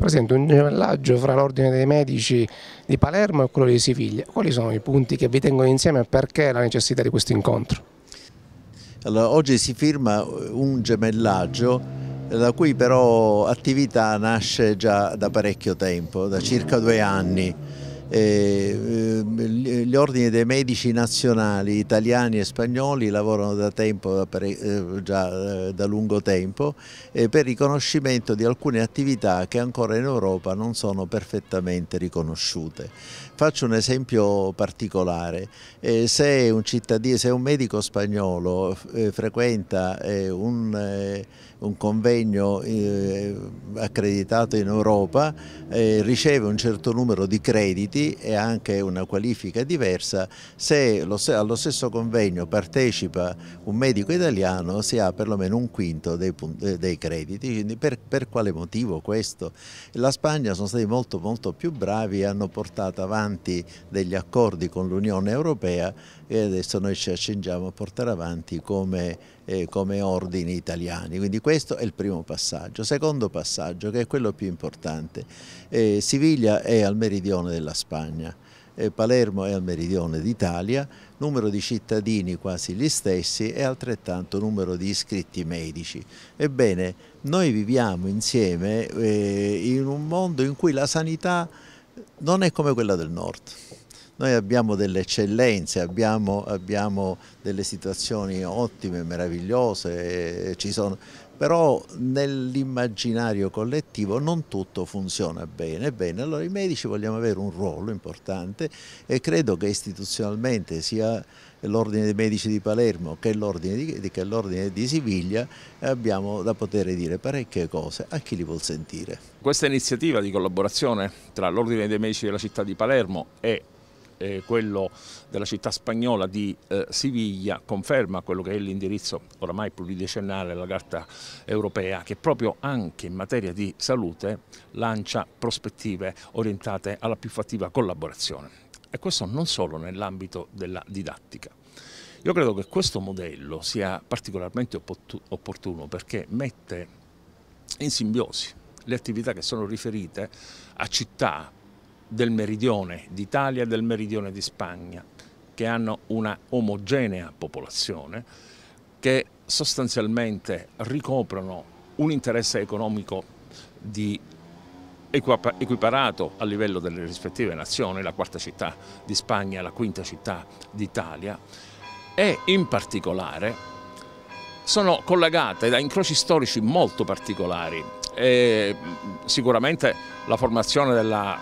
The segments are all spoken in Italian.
presente un gemellaggio fra l'ordine dei medici di Palermo e quello di Siviglia. Quali sono i punti che vi tengono insieme e perché la necessità di questo incontro? Allora, oggi si firma eh, un gemellaggio la cui però attività nasce già da parecchio tempo, da circa due anni eh, eh, gli ordini dei medici nazionali italiani e spagnoli lavorano da tempo, eh, eh, già da lungo tempo, eh, per riconoscimento di alcune attività che ancora in Europa non sono perfettamente riconosciute. Faccio un esempio particolare, eh, se, un se, un medico spagnolo frequenta un, un, convegno accreditato in Europa, riceve un certo numero di crediti, meriti e anche una qualifica diversa, se allo stesso convegno partecipa un medico italiano si ha perlomeno un quinto dei, eh, dei crediti, quindi per, per, quale motivo questo? La Spagna sono stati molto molto più bravi e hanno portato avanti degli accordi con l'Unione Europea e adesso noi ci accingiamo a portare avanti come eh, come ordini italiani. Quindi questo è il primo passaggio. Secondo passaggio, che è quello più importante, eh, Siviglia è al meridione della Spagna. Eh, Palermo è al meridione d'Italia, numero di cittadini quasi gli stessi e altrettanto numero di iscritti medici. Ebbene, noi viviamo insieme eh, in un mondo in cui la sanità non è come quella del nord. Noi abbiamo delle eccellenze, abbiamo, abbiamo delle situazioni ottime, meravigliose, eh, sono, però nell'immaginario collettivo non tutto funziona bene. bene. Allora i medici vogliamo avere un ruolo importante e credo che istituzionalmente sia l'ordine dei medici di Palermo che l'ordine di, che di Siviglia eh, abbiamo da poter dire parecchie cose a chi li vuol sentire. Questa iniziativa di collaborazione tra l'ordine dei medici della città di Palermo e eh, quello della città spagnola di eh, Siviglia conferma quello che è l'indirizzo oramai pluridecennale della Carta europea che proprio anche in materia di salute lancia prospettive orientate alla più fattiva collaborazione. E questo non solo nell'ambito della didattica. Io credo che questo modello sia particolarmente opportuno perché mette in simbiosi le attività che sono riferite a città del meridione d'Italia e del meridione di Spagna, che hanno una omogenea popolazione, che sostanzialmente ricoprono un interesse economico di equiparato a livello delle rispettive nazioni, la quarta città di Spagna e la quinta città d'Italia, e in particolare sono collegate da incroci storici molto particolari. E sicuramente la formazione della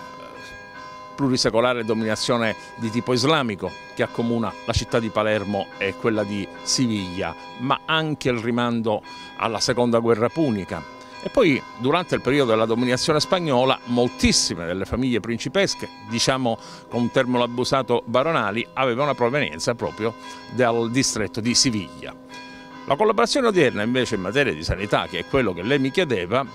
plurisecolare dominazione di tipo islamico che accomuna la città di Palermo e quella di Siviglia, ma anche il rimando alla seconda guerra punica. E poi durante il periodo della dominazione spagnola moltissime delle famiglie principesche, diciamo con un termine abusato baronali, avevano provenienza proprio dal distretto di Siviglia. La collaborazione odierna invece in materia di sanità, che è quello che lei mi chiedeva,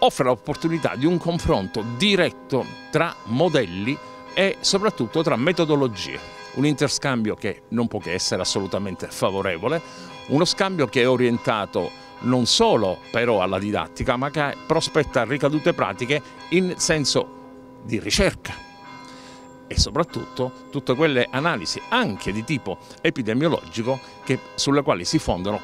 offre l'opportunità di un confronto diretto tra modelli e soprattutto tra metodologie. Un interscambio che non può che essere assolutamente favorevole, uno scambio che è orientato non solo però alla didattica, ma che prospetta ricadute pratiche in senso di ricerca e soprattutto tutte quelle analisi anche di tipo epidemiologico che, sulla quale si fondano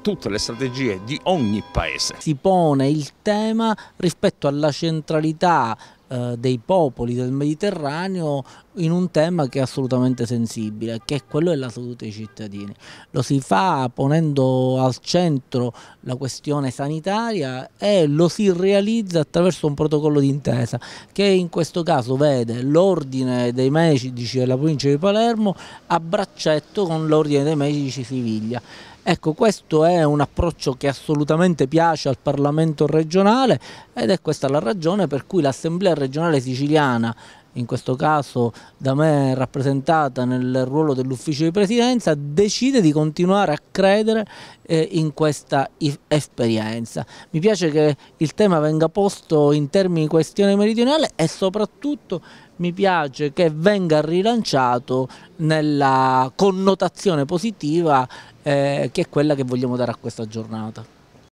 tutte le strategie di ogni paese. Si pone il tema rispetto alla centralità eh, dei popoli del Mediterraneo in un tema che è assolutamente sensibile, che è quello della salute dei cittadini. Lo si fa ponendo al centro la questione sanitaria e lo si realizza attraverso un protocollo d'intesa che in questo caso vede l'ordine dei medici della provincia di Palermo a braccetto con l'ordine dei medici Amici Siviglia. Ecco, questo è un approccio che assolutamente piace al Parlamento regionale ed è questa la ragione per cui l'Assemblea regionale siciliana in questo caso da me rappresentata nel ruolo dell'ufficio di presidenza, decide di continuare a credere eh, in questa esperienza. Mi piace che il tema venga posto in termini di questione meridionale e soprattutto mi piace che venga rilanciato nella connotazione positiva eh, che è quella che vogliamo dare a questa giornata.